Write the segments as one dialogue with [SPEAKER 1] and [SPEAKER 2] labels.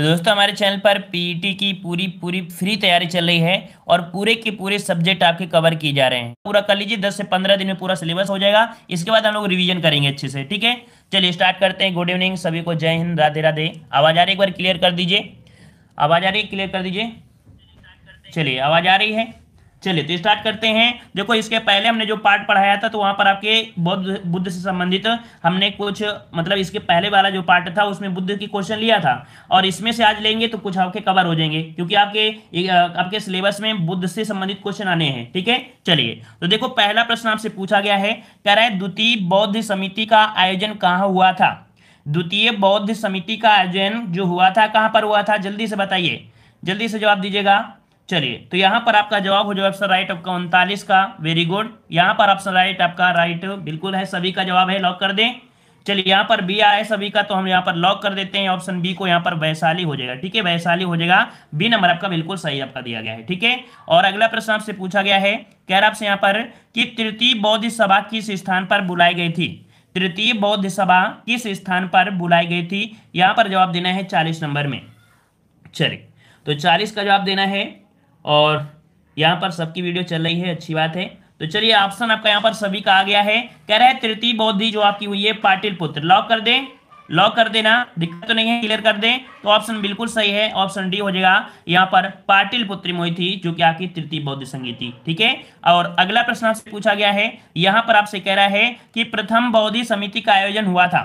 [SPEAKER 1] तो दोस्तों हमारे चैनल पर पीईटी e की पूरी पूरी फ्री तैयारी चल रही है और पूरे के पूरे सब्जेक्ट आपके कवर किए जा रहे हैं पूरा कर लीजिए दस से पंद्रह दिन में पूरा सिलेबस हो जाएगा इसके बाद हम लोग रिविजन करेंगे अच्छे से ठीक है चलिए स्टार्ट करते हैं गुड इवनिंग सभी को जय हिंद राधे राधे आवाज आ रही एक बार क्लियर कर दीजिए आवाज आ रही है क्लियर कर दीजिए चलिए आवाज आ रही है चलिए तो स्टार्ट करते हैं देखो इसके पहले हमने जो पार्ट पढ़ाया था तो वहां पर आपके बौद्ध बुद्ध से संबंधित हमने कुछ मतलब इसके पहले वाला जो पार्ट था उसमें बुद्ध की क्वेश्चन लिया था और इसमें से आज लेंगे तो कुछ आपके कवर हो जाएंगे क्योंकि आपके आपके सिलेबस में बुद्ध से संबंधित क्वेश्चन आने हैं ठीक है चलिए तो देखो पहला प्रश्न आपसे पूछा गया है कह रहे हैं द्वितीय बौद्ध समिति का आयोजन कहाँ हुआ था द्वितीय बौद्ध समिति का आयोजन जो हुआ था कहाँ पर हुआ था जल्दी से बताइए जल्दी से जवाब दीजिएगा चलिए तो यहां पर आपका जवाब हो जाएगा ऑप्शन राइट आपका उनतालीस का वेरी गुड यहां पर ऑप्शन राइट आपका राइट बिल्कुल है सभी का जवाब है लॉक कर दें चलिए यहां पर बी आया सभी का तो हम यहां पर लॉक कर देते हैं ऑप्शन बी को यहां पर वैशाली हो जाएगा ठीक है वैशाली हो जाएगा बी नंबर आपका बिल्कुल सही आपका दिया गया है ठीक है और अगला प्रश्न आपसे पूछा गया है कह रहा आपसे यहाँ पर कि तृतीय बौद्ध सभा किस स्थान पर बुलाई गई थी तृतीय बौद्ध सभा किस स्थान पर बुलाई गई थी यहां पर जवाब देना है चालीस नंबर में चलिए तो चालीस का जवाब देना है और यहाँ पर सबकी वीडियो चल रही है अच्छी बात है तो चलिए ऑप्शन आपका यहाँ पर सभी का आ गया है कह रहा है तृतीय बौद्धि जो आपकी हुई है पाटिल पुत्र लॉक कर दें लॉक कर देना दिक्कत तो नहीं है क्लियर कर दें तो ऑप्शन बिल्कुल सही है ऑप्शन डी हो जाएगा यहाँ पर पाटिल पुत्री मोहित थी जो कि आपकी तृतीय बौद्ध संगीति ठीक है और अगला प्रश्न आपसे पूछा गया है यहाँ पर आपसे कह रहा है कि प्रथम बौद्धि समिति का आयोजन हुआ था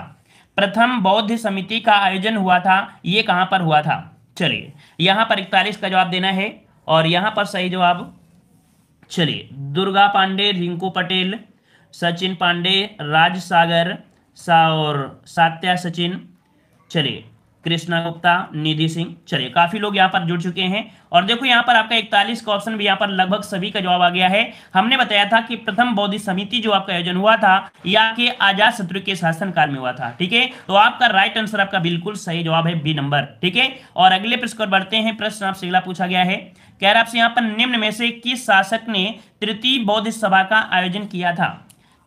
[SPEAKER 1] प्रथम बौद्ध समिति का आयोजन हुआ था ये कहाँ पर हुआ था चलिए यहाँ पर इकतालीस का जवाब देना है और यहाँ पर सही जवाब चलिए दुर्गा पांडे रिंकू पटेल सचिन पांडे राज सागर सा और सात्या सचिन चलिए कृष्णा गुप्ता निधि सिंह चलिए काफी लोग यहाँ पर जुड़ चुके हैं और देखो यहाँ पर आपका इकतालीस का ऑप्शन भी यहाँ पर लगभग सभी का जवाब आ गया है हमने बताया था कि प्रथम बौद्धिक समिति जो आपका आयोजन हुआ था या के आजाद शत्रु के शासन काल में हुआ था ठीक है तो आपका राइट आंसर आपका बिल्कुल सही जवाब है बी नंबर ठीक है और अगले प्रश्न पर बढ़ते हैं प्रश्न आपसे अगला पूछा गया है कह रहा आपसे यहाँ पर निम्न में से किस शासक ने तृतीय बौद्ध सभा का आयोजन किया था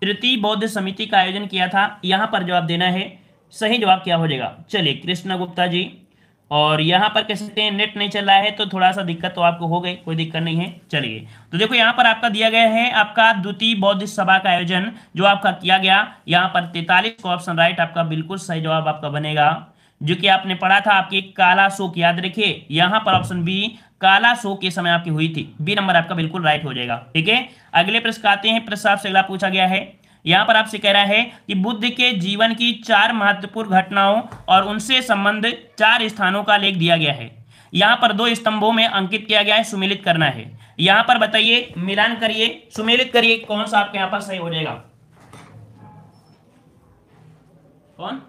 [SPEAKER 1] तृतीय बौद्ध समिति का आयोजन किया था यहाँ पर जवाब देना है सही जवाब क्या हो जाएगा चलिए कृष्ण गुप्ता जी और यहाँ पर कह सकते हैं नेट नहीं चल रहा है तो थोड़ा सा दिक्कत तो आपको हो गई कोई दिक्कत नहीं है चलिए तो देखो यहाँ पर आपका दिया गया है आपका द्वितीय बौद्ध सभा का आयोजन जो आपका किया गया यहाँ पर तैतालीस को ऑप्शन राइट आपका बिल्कुल सही जवाब आपका बनेगा जो कि आपने पढ़ा था आपके काला शोक याद रखिए यहाँ पर ऑप्शन बी काला शो के समय आपकी हुई थी बी नंबर आपका बिल्कुल राइट हो जाएगा ठीक है अगले प्रश्न आते हैं प्रश्न आपसे अगला पूछा गया है यहां पर आपसे कह रहा है कि बुद्ध के जीवन की चार महत्वपूर्ण घटनाओं और उनसे संबंध चार स्थानों का लेख दिया गया है यहां पर दो स्तंभों में अंकित किया गया है सुमिलित करना है यहां पर बताइए मिलान करिए सुमिलित करिए कौन सा आपके यहां पर सही हो जाएगा कौन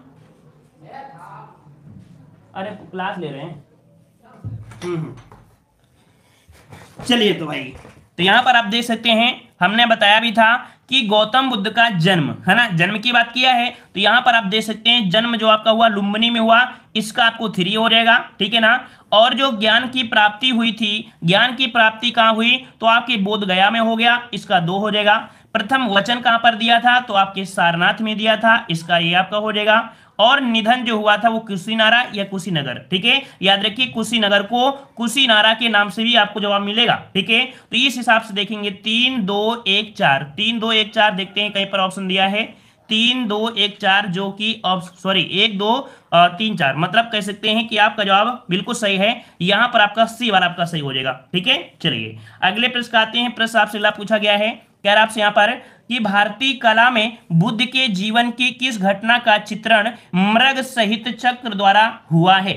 [SPEAKER 1] अरे क्लास ले रहे हैं हम्म, हम्म। चलिए तो भाई तो यहाँ पर आप देख सकते हैं हमने बताया भी था कि गौतम बुद्ध का जन्म है ना जन्म की बात किया है तो यहाँ पर आप देख सकते हैं जन्म जो आपका हुआ लुम्बनी में हुआ इसका आपको थ्री हो जाएगा ठीक है ना और जो ज्ञान की प्राप्ति हुई थी ज्ञान की प्राप्ति कहाँ हुई तो आपके बोध गया में हो गया इसका दो हो जाएगा प्रथम वचन कहाँ पर दिया था तो आपके सारनाथ में दिया था इसका ये आपका हो जाएगा और निधन जो हुआ था वो कुशीनारा या कुशीनगर ठीक है याद रखिए कुशीनगर को कुशीनारा के नाम से भी आपको जवाब मिलेगा ठीक है तो इस हिसाब से देखेंगे तीन दो एक चार तीन दो एक चार देखते हैं कहीं पर ऑप्शन दिया है तीन दो एक चार जो कि सॉरी एक दो आ, तीन चार मतलब कह सकते हैं कि आपका जवाब बिल्कुल सही है यहां पर आपका सी वाला आपका सही हो जाएगा ठीक है चलिए अगले प्रश्न आते हैं प्रश्न आपसे पूछा गया है कह रहा आपसे यहाँ पर कि भारतीय कला में बुद्ध के जीवन की किस घटना का चित्रण मृग सहित चक्र द्वारा हुआ है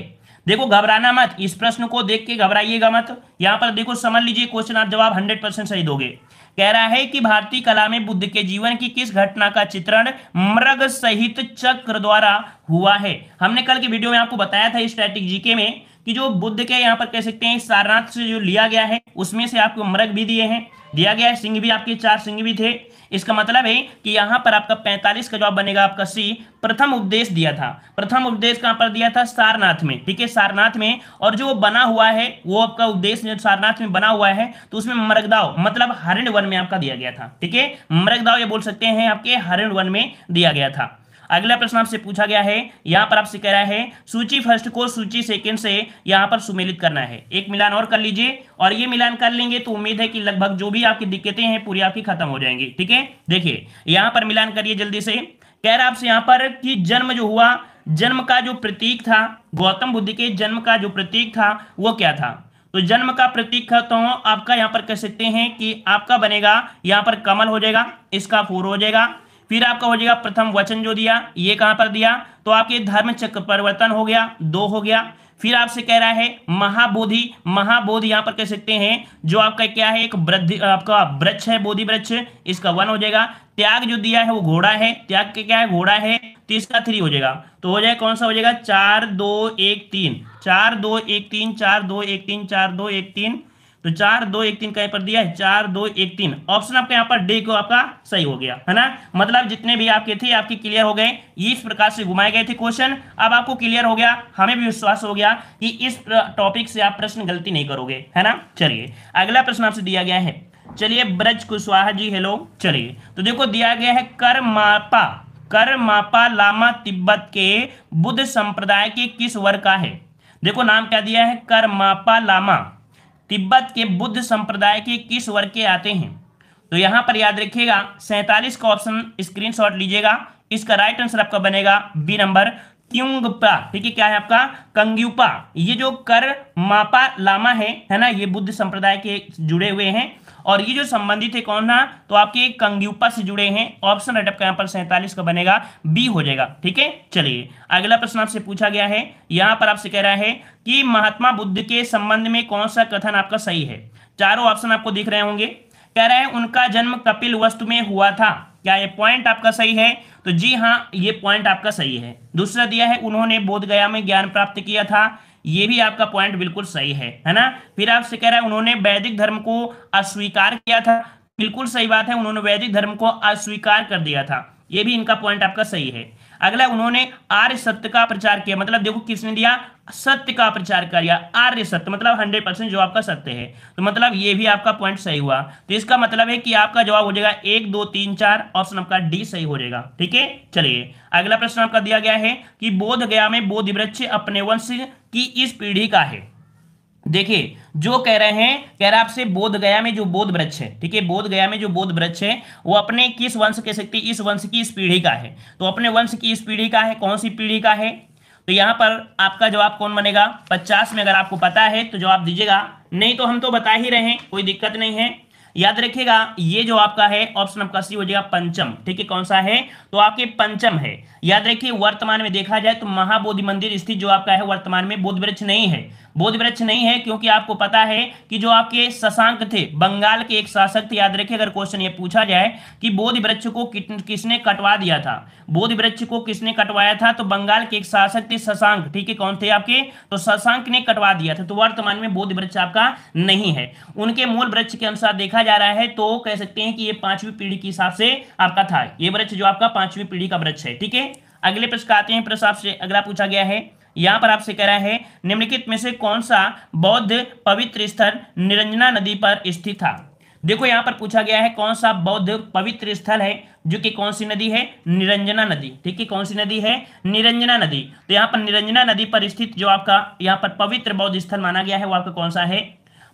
[SPEAKER 1] देखो घबराना मत इस प्रश्न को देख के घबराइएगा मत यहाँ पर देखो समझ लीजिए क्वेश्चन आप जवाब हंड्रेड परसेंट सही दोगे कह रहा है कि भारतीय कला में बुद्ध के जीवन की किस घटना का चित्रण मृग सहित चक्र द्वारा हुआ है हमने कल के वीडियो में आपको बताया था स्ट्रेटिक जीके में कि जो बुद्ध के यहाँ पर कह सकते हैं सारनाथ से जो लिया गया है उसमें से आपको मृग भी दिए हैं दिया गया है सिंह भी आपके चार सिंह भी थे इसका मतलब है कि यहां पर आपका 45 का जवाब बनेगा आपका सी प्रथम उपदेश दिया था प्रथम उपदेश कहां पर दिया था सारनाथ में ठीक है सारनाथ में और जो बना हुआ है वो आपका उपदेश सारनाथ में बना हुआ है तो उसमें मरगदाव मतलब हरिण वन में आपका दिया गया था ठीक है मरगदाव ये बोल सकते हैं आपके हरिण वन में दिया गया था अगला प्रश्न आपसे पूछा गया है यहां पर आपसे कह रहा है सूची फर्स्ट को सूची सेकेंड से यहाँ पर सुमेलित करना है एक मिलान और कर लीजिए और ये मिलान कर लेंगे तो उम्मीद है कि लगभग जो भी आपकी दिक्कतें हैं पूरी आपकी खत्म हो जाएंगी ठीक है देखिए यहां पर मिलान करिए जल्दी से कह रहा आपसे यहाँ पर कि जन्म जो हुआ जन्म का जो प्रतीक था गौतम बुद्ध के जन्म का जो प्रतीक था वो क्या था तो जन्म का प्रतीक था तो आपका यहां पर कह सकते हैं कि आपका बनेगा यहाँ पर कमल हो जाएगा इसका फूर हो जाएगा फिर आपका हो जाएगा प्रथम वचन जो दिया ये कहां पर दिया तो आपके धर्म चक्र परिवर्तन हो गया दो हो गया फिर आपसे कह रहा है महाबोधि महाबोध यहां पर कह सकते हैं जो आपका क्या है एक वृद्धि आपका वृक्ष है बोधि वृक्ष इसका वन हो जाएगा त्याग जो दिया है वो घोड़ा है त्याग के क्या है घोड़ा है तो इसका थ्री हो जाएगा तो हो जाएगा कौन सा हो जाएगा चार दो एक तीन चार दो एक तीन चार दो एक तीन चार दो एक तीन तो चार दो एक तीन कहीं पर दिया है चार दो एक तीन ऑप्शन आपका यहाँ पर डी को आपका सही हो गया है ना मतलब जितने भी आपके थे आपके क्लियर हो गए इस प्रकार से घुमाए गए थे क्वेश्चन अब आपको क्लियर हो गया हमें भी विश्वास हो गया कि इस टॉपिक से आप प्रश्न गलती नहीं करोगे है ना चलिए अगला प्रश्न आपसे दिया गया है चलिए ब्रज कुशवाहा जी हेलो चलिए तो देखो दिया गया है कर मापा कर मापा लामा तिब्बत के बुद्ध संप्रदाय के किस वर्ग का है देखो नाम क्या दिया है कर मापा लामा तिब्बत के बुद्ध संप्रदाय के किस वर्ग के आते हैं तो यहां पर याद रखिएगा सैंतालीस का ऑप्शन स्क्रीनशॉट लीजिएगा इसका राइट आंसर आपका बनेगा बी नंबर क्यूंगपा ठीक है क्या है आपका कंग्यूपा ये जो कर मापा लामा है है ना ये बुद्ध संप्रदाय के जुड़े हुए हैं और ये जो संबंधित है कौन था तो आपके कंग्यूपा से जुड़े हैं ऑप्शन राइट आपका यहाँ पर सैंतालीस का बनेगा बी हो जाएगा ठीक है चलिए अगला प्रश्न आपसे पूछा गया है यहां पर आपसे कह रहा है कि महात्मा बुद्ध के संबंध में कौन सा कथन आपका सही है चारों ऑप्शन आपको दिख रहे होंगे कह रहे हैं उनका जन्म कपिल वस्तु में हुआ था क्या ये पॉइंट आपका सही है तो जी हाँ ये पॉइंट आपका सही है दूसरा दिया है उन्होंने बोधगया में ज्ञान प्राप्त किया था ये भी आपका पॉइंट बिल्कुल सही है है ना फिर आपसे कह रहा है उन्होंने वैदिक धर्म को अस्वीकार किया था बिल्कुल सही बात है उन्होंने वैदिक धर्म को अस्वीकार कर दिया था ये भी इनका पॉइंट आपका सही है अगला उन्होंने आर्य सत्य का प्रचार किया मतलब देखो किसने दिया सत्य का प्रचार कर दिया आर्य सत्य मतलब 100 परसेंट जो आपका सत्य है तो मतलब ये भी आपका पॉइंट सही हुआ तो इसका मतलब है कि आपका जवाब हो जाएगा एक दो तीन चार ऑप्शन आपका डी सही हो जाएगा ठीक है चलिए अगला प्रश्न आपका दिया गया है कि बोध गया में बोध वृक्ष अपने वंश कि इस पीढ़ी का है देखिए जो कह रहे हैं कह रहा आपसे बोध गया में जो बोध वृक्ष है ठीक है बोध गया में जो बोध वृक्ष है वो अपने किस वंश के सकते इस वंश की इस पीढ़ी का है तो अपने वंश की इस पीढ़ी का है कौन सी पीढ़ी का है तो यहां पर आपका जवाब कौन बनेगा पचास में अगर आपको पता है तो जवाब दीजिएगा नहीं तो हम तो बता ही रहे हैं कोई दिक्कत नहीं है याद रखिएगा ये जो आपका है ऑप्शन आपका सी हो जाएगा पंचम ठीक है कौन सा है तो आपके पंचम है याद रखिए वर्तमान में देखा जाए तो महाबोधि मंदिर स्थित जो आपका है वर्तमान में बोध वृक्ष नहीं है बोध वृक्ष नहीं है क्योंकि आपको पता है कि जो आपके शशांक थे बंगाल के एक शासक थे याद रखिए अगर क्वेश्चन ये पूछा जाए कि बोध वृक्ष को किसने कटवा दिया था बोध वृक्ष को किसने कटवाया था तो बंगाल के एक शासक थे शशांक ठीक है कौन थे आपके तो शशांक ने कटवा दिया था तो वर्तमान में बोध वृक्ष आपका नहीं है उनके मूल वृक्ष के अनुसार देखा जा रहा है तो कह सकते हैं कि ये पांचवी पीढ़ी के हिसाब से आपका था ये वृक्ष जो आपका पांचवी पीढ़ी का वृक्ष है ठीक है अगले प्रश्न आते हैं प्रश्न आपसे अगला पूछा गया है यहां पर आपसे कह रहा है निम्नलिखित में से कौन सा बौद्ध पवित्र स्थल निरंजना नदी पर स्थित था देखो यहां पर पूछा गया है कौन सा बौद्ध पवित्र स्थल है जो कि कौन सी नदी है निरंजना नदी ठीक है कौन सी नदी है निरंजना नदी तो यहां पर निरंजना नदी पर स्थित जो आपका यहां पर पवित्र बौद्ध स्थल माना गया है वो आपका कौन सा है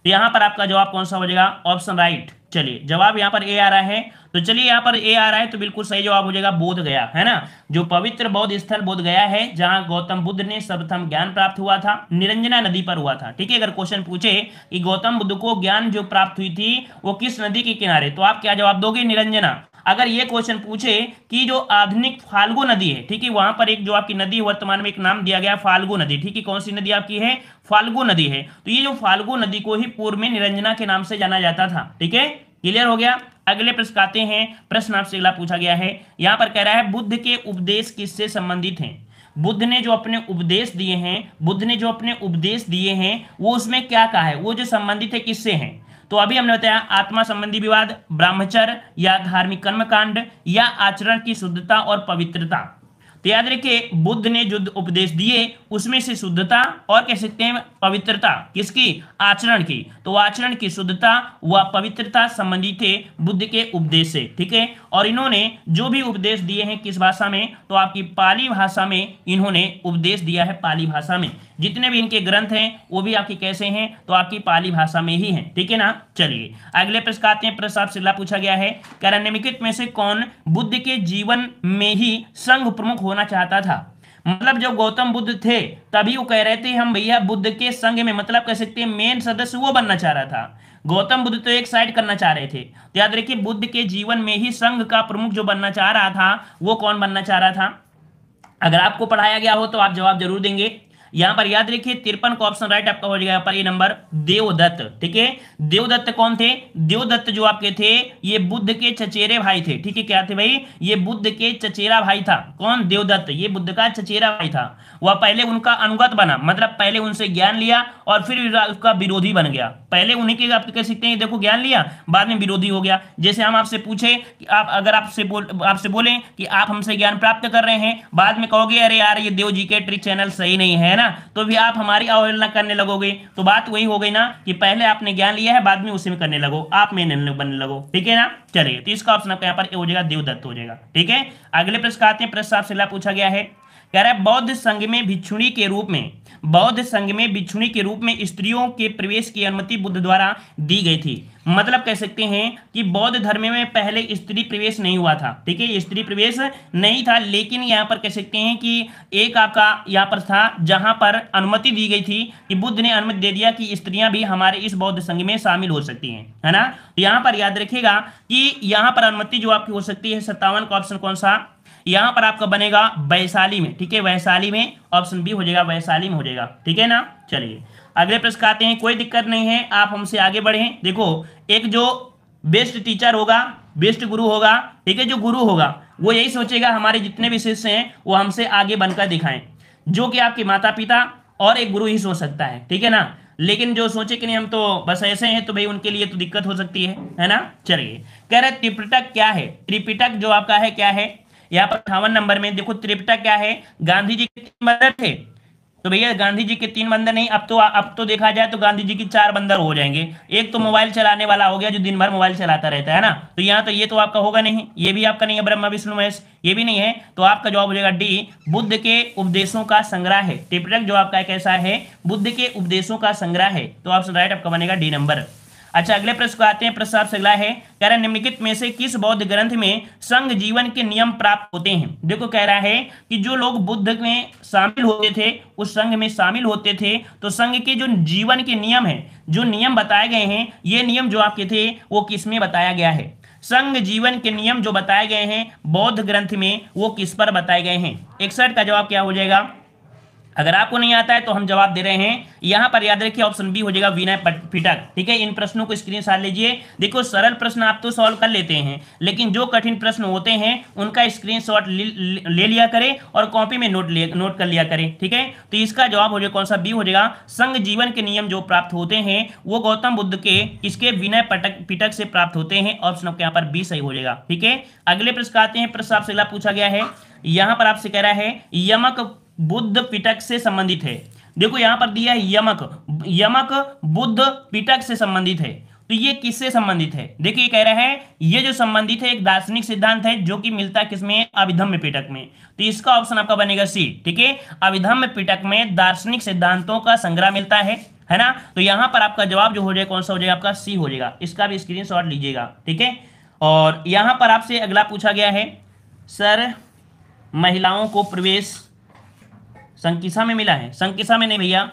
[SPEAKER 1] तो यहां पर आपका जवाब कौन सा हो जाएगा ऑप्शन राइट चलिए जवाब यहाँ पर ए आ रहा है तो चलिए यहाँ पर ए आ रहा है तो बिल्कुल सही जवाब हो जाएगा बोध गया है ना जो पवित्र बौद्ध स्थल बोध गया है जहां गौतम बुद्ध ने सर्वप्रथम ज्ञान प्राप्त हुआ था निरंजना नदी पर हुआ था ठीक है अगर क्वेश्चन पूछे कि गौतम बुद्ध को ज्ञान जो प्राप्त हुई थी वो किस नदी के किनारे तो आप क्या जवाब दोगे निरंजना अगर ये क्वेश्चन पूछे कि जो आधुनिक फाल्गु नदी है ठीक है वहां पर एक जो आपकी नदी वर्तमान में एक नाम दिया गया फाल्गु नदी ठीक है कौन सी नदी आपकी है फाल्गु नदी है तो ये जो फाल्गु नदी को ही पूर्व में निरंजना के नाम से जाना जाता था ठीक है क्लियर हो गया अगले प्रश्न आते हैं प्रश्न आपसे अगला पूछा गया है यहां पर कह रहा है बुद्ध के उपदेश किससे संबंधित है बुद्ध ने जो अपने उपदेश दिए हैं बुद्ध ने जो अपने उपदेश दिए हैं वो उसमें क्या कहा है वो जो संबंधित है किससे हैं तो अभी हमने बताया आत्मा संबंधी विवाद ब्राह्मचर या धार्मिक कर्मकांड या आचरण की शुद्धता और पवित्रता तो याद रखिये बुद्ध ने जो उपदेश दिए उसमें से शुद्धता और कह सकते हैं पवित्रता किसकी आचरण की तो आचरण की शुद्धता व पवित्रता संबंधी थे बुद्ध के उपदेश से ठीक है और इन्होंने जो भी उपदेश दिए हैं किस भाषा में तो आपकी पाली भाषा में इन्होंने उपदेश दिया है पाली भाषा में जितने भी इनके ग्रंथ हैं वो भी आपके कैसे हैं तो आपकी पाली भाषा में ही है ठीक है ना चलिए अगले प्रश्न आते हैं प्रश्न आपसे पूछा गया है निम्नलिखित में से कौन बुद्ध के जीवन में ही संघ प्रमुख होना चाहता था मतलब जब गौतम बुद्ध थे तभी वो कह रहे थे हम भैया बुद्ध के संघ में मतलब कह सकते हैं मेन सदस्य वो बनना चाह रहा था गौतम बुद्ध तो एक साइड करना चाह रहे थे तो याद रखिए बुद्ध के जीवन में ही संघ का प्रमुख जो बनना चाह रहा था वो कौन बनना चाह रहा था अगर आपको पढ़ाया गया हो तो आप जवाब जरूर देंगे यहां पर याद रखिए तिरपन का ऑप्शन राइट आपका हो जाएगा यहाँ पर ये नंबर देवदत्त ठीक है देवदत्त कौन थे देवदत्त जो आपके थे ये बुद्ध के चचेरे भाई थे ठीक है क्या थे भाई ये बुद्ध के चचेरा भाई था कौन देवदत्त ये बुद्ध का चचेरा भाई था वह पहले उनका अनुगत बना मतलब पहले उनसे ज्ञान लिया और फिर उसका विरोधी बन गया पहले उन्हीं के आप कह सकते हैं देखो ज्ञान लिया बाद में विरोधी हो गया जैसे हम आपसे पूछे कि आप अगर आपसे बोल आपसे बोले कि आप हमसे ज्ञान प्राप्त कर रहे हैं बाद में कहोगे अरे यार ये देव जी के ट्रिक चैनल सही नहीं है ना तो भी आप हमारी अवहेलना करने लगोगे तो बात वही हो गई ना कि पहले आपने ज्ञान लिया है बाद में उसी में करने लगो आप में बनने लगो ठीक है ना चलिए तो इसका ऑप्शन आपका यहाँ पर हो जाएगा देवदत्त हो जाएगा ठीक है अगले प्रश्न आते हैं प्रश्न आपसे पूछा गया है कह रहा है बौद्ध संघ में भिक्षुणी के रूप में बौद्ध संघ में बिछुनी के रूप में स्त्रियों के प्रवेश की अनुमति बुद्ध द्वारा दी गई थी मतलब कह सकते हैं कि बौद्ध धर्म में पहले स्त्री प्रवेश नहीं हुआ था ठीक है स्त्री प्रवेश नहीं था लेकिन यहाँ पर कह सकते हैं कि एक आपका यहाँ पर था जहां पर अनुमति दी गई थी कि बुद्ध ने अनुमति दे दिया कि स्त्रियां भी हमारे इस बौद्ध संघ में शामिल हो सकती हैं है ना तो यहाँ पर याद रखिएगा कि यहाँ पर अनुमति जो आपकी हो सकती है सत्तावन का ऑप्शन कौन सा यहां पर आपका बनेगा वैशाली में ठीक है वैशाली में ऑप्शन बी हो जाएगा वैशाली में हो जाएगा ठीक है ना चलिए अगले प्रश्न आते हैं कोई दिक्कत नहीं है आप हमसे आगे बढ़े देखो एक जो बेस्ट टीचर होगा बेस्ट गुरु होगा ठीक है जो गुरु होगा वो यही सोचेगा हमारे जितने भी शिष्य हैं वो हमसे आगे बनकर दिखाएं जो कि आपके माता पिता और एक गुरु ही सोच सकता है ठीक है ना लेकिन जो सोचे कि नहीं हम तो बस ऐसे हैं तो भाई उनके लिए तो दिक्कत हो सकती है है ना चलिए कह रहे त्रिपिटक क्या है त्रिपिटक जो आपका है क्या है यहाँ पर अठावन नंबर में देखो त्रिपिटक क्या है गांधी जी के तीन बंदर थे तो भैया गांधी जी के तीन बंदर नहीं अब तो अब तो देखा जाए तो गांधी जी के चार बंदर हो जाएंगे एक तो मोबाइल चलाने वाला हो गया जो दिन भर मोबाइल चलाता रहता है ना तो यहाँ तो ये तो आपका होगा नहीं ये भी आपका नहीं है ब्रह्मा विष्णु महेश ये भी नहीं है तो आपका जवाब हो जाएगा डी बुद्ध के उपदेशों का संग्रह है टिपटक जो आपका कैसा है बुद्ध के उपदेशों का संग्रह है तो आप राइट आपका बनेगा डी नंबर अच्छा अगले प्रश्न को आते हैं प्रश्न आपसे अगला है कह रहा है निम्नलिखित में से किस बौद्ध ग्रंथ में संघ जीवन के नियम प्राप्त होते हैं देखो कह रहा है कि जो लोग बुद्ध में शामिल होते थे उस संघ में शामिल होते थे तो संघ के जो जीवन के नियम है जो नियम बताए गए हैं ये नियम जो आपके थे वो किस में बताया गया है संघ जीवन के नियम जो बताए गए हैं बौद्ध ग्रंथ में वो किस पर बताए गए हैं इकसठ का जवाब क्या हो जाएगा अगर आपको नहीं आता है तो हम जवाब दे रहे हैं यहां पर याद रखिए ऑप्शन बी हो जाएगा विनय पिटक ठीक है इन प्रश्नों को स्क्रीन साथ लीजिए देखो सरल प्रश्न आप तो सॉल्व कर लेते हैं लेकिन जो कठिन प्रश्न होते हैं उनका स्क्रीन शॉट ले लिया करें और कॉपी में नोट नोट कर लिया करें ठीक है तो इसका जवाब हो जाएगा कौन सा बी हो जाएगा संघ जीवन के नियम जो प्राप्त होते हैं वो गौतम बुद्ध के इसके विनय पटक पिटक से प्राप्त होते हैं ऑप्शन आपके यहाँ पर बी सही हो जाएगा ठीक है अगले प्रश्न आते हैं प्रश्न आपसे पूछा गया है यहां पर आपसे कह रहा है यमक बुद्ध पिटक से संबंधित है देखो यहां पर दिया है यमक यमक बुद्ध पिटक से संबंधित है तो ये किससे संबंधित है देखिए कह रहे हैं ये जो संबंधित है एक दार्शनिक सिद्धांत है जो कि मिलता है किसमें अभिधम्य पिटक में तो इसका ऑप्शन आपका बनेगा सी ठीक है अभिधम्य पिटक में दार्शनिक सिद्धांतों का संग्रह मिलता है है ना तो यहां पर आपका जवाब जो हो जाएगा कौन सा हो जाएगा आपका सी हो जाएगा इसका भी स्क्रीन लीजिएगा ठीक है और यहां पर आपसे अगला पूछा गया है सर महिलाओं को प्रवेश संकिसा में मिला है संकिसा में नहीं भैया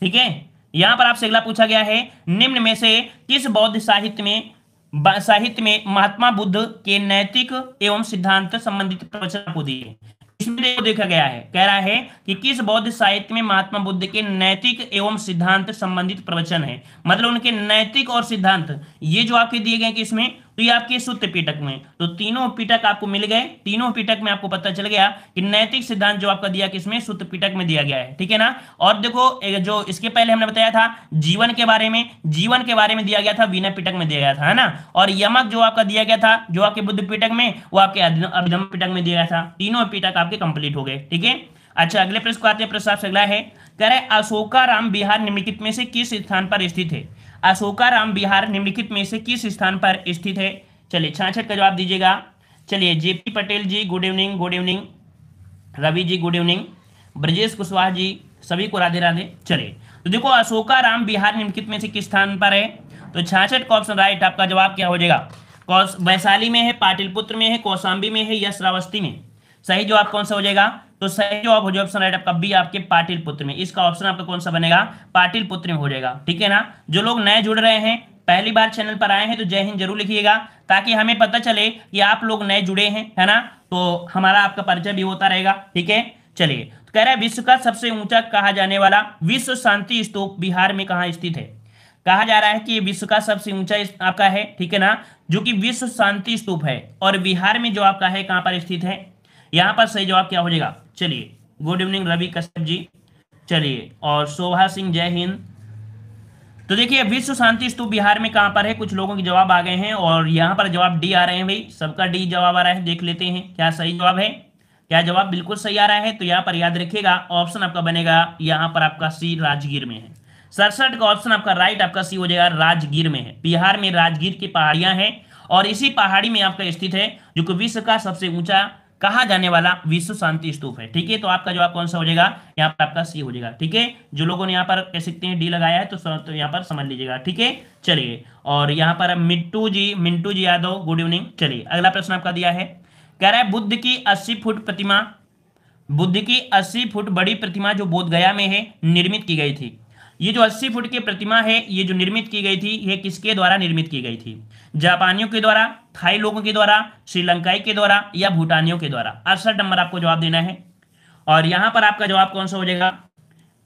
[SPEAKER 1] ठीक है यहां पर आपसे अगला पूछा गया है निम्न में से किस बौद्ध साहित्य में साहित्य में महात्मा बुद्ध के नैतिक एवं सिद्धांत संबंधित प्रवचन को दिए इसमें देखो देखा गया है कह रहा है कि किस बौद्ध साहित्य में महात्मा बुद्ध के नैतिक एवं सिद्धांत संबंधित प्रवचन है मतलब उनके नैतिक और सिद्धांत ये जो आपके दिए गए कि इसमें तो ये आपके सूत्र पीटक में तो तीनों पीटक आपको मिल गए तीनों पीटक में आपको पता चल गया कि नैतिक सिद्धांत जो आपका दिया किसमें सूत्र पीटक में दिया गया है ठीक है ना और देखो जो इसके पहले हमने बताया था जीवन के बारे में जीवन के बारे में दिया गया था विनय पीटक में दिया गया था है ना और यमक जो आपका दिया गया था जो आपके बुद्ध पीटक में वो आपके अभिधम पीटक में दिया गया था तीनों पीटक आपके कंप्लीट हो गए ठीक है अच्छा अगले प्रश्न को आते हैं प्रश्न अगला है कह रहे अशोका राम बिहार निम्नलिखित में से किस स्थान पर स्थित है अशोकाराम बिहार निम्नलिखित में से किस स्थान पर स्थित है चलिए छाछठ का जवाब दीजिएगा चलिए JP Patel ji good evening good evening Ravi ji good evening Brajesh Kushwaha ji सभी को राधे राधे चलिए तो देखो अशोकाराम बिहार निम्नलिखित में से किस स्थान पर है तो छाछठ का ऑप्शन राइट आपका जवाब क्या हो जाएगा वैशाली में है पाटिलपुत्र में है कौशाम्बी में है या श्रावस्ती में सही जवाब कौन सा हो जाएगा तो सही जवाब हो जाए ऑप्शन राइट आपका बी आपके पाटिल पुत्र में इसका ऑप्शन आपका कौन सा बनेगा पाटिल पुत्र में हो जाएगा ठीक है ना जो लोग नए जुड़ रहे हैं पहली बार चैनल पर आए हैं तो जय हिंद जरूर लिखिएगा ताकि हमें पता चले कि आप लोग नए जुड़े हैं है ना तो हमारा आपका परिचय भी होता रहेगा ठीक है चलिए तो कह रहा है विश्व का सबसे ऊंचा कहा जाने वाला विश्व शांति स्तूप बिहार में कहा स्थित है कहा जा रहा है कि विश्व का सबसे ऊंचा आपका है ठीक है ना जो कि विश्व शांति स्तूप है और बिहार में जो आपका है कहां पर स्थित है यहां पर सही जवाब क्या हो जाएगा चलिए गुड इवनिंग रवि कश्यप जी चलिए और शोभा सिंह जय हिंद तो देखिए विश्व शांति स्तूप बिहार में कहां पर है कुछ लोगों के जवाब आ गए हैं और यहां पर जवाब डी आ रहे हैं भाई सबका डी जवाब आ रहा है देख लेते हैं क्या सही जवाब है क्या जवाब बिल्कुल सही आ रहा है तो यहाँ पर याद रखिएगा ऑप्शन आपका बनेगा यहाँ पर आपका सी राजगीर में है सड़सठ का ऑप्शन आपका राइट आपका सी हो जाएगा राजगीर में है बिहार में राजगीर की पहाड़ियां हैं और इसी पहाड़ी में आपका स्थित है जो कि विश्व का सबसे ऊंचा कहा जाने वाला विश्व शांति स्तूप है ठीक है तो आपका जवाब कौन सा हो जाएगा यहाँ पर आपका सी हो जाएगा ठीक है जो लोगों ने यहाँ पर कह सकते हैं डी लगाया है तो, तो यहाँ पर समझ लीजिएगा ठीक है चलिए और यहाँ पर मिट्टू जी मिंटू जी यादव गुड इवनिंग चलिए अगला प्रश्न आपका दिया है कह रहा है बुद्ध की अस्सी फुट प्रतिमा बुद्ध की अस्सी फुट बड़ी प्रतिमा जो बोधगया में है निर्मित की गई थी ये जो अस्सी फुट की प्रतिमा है ये जो निर्मित की गई थी ये किसके द्वारा निर्मित की गई थी जापानियों के द्वारा थाई लोगों के द्वारा श्रीलंकाई के द्वारा या भूटानियों के द्वारा अड़सठ नंबर आपको जवाब देना है और यहां पर आपका जवाब कौन सा हो जाएगा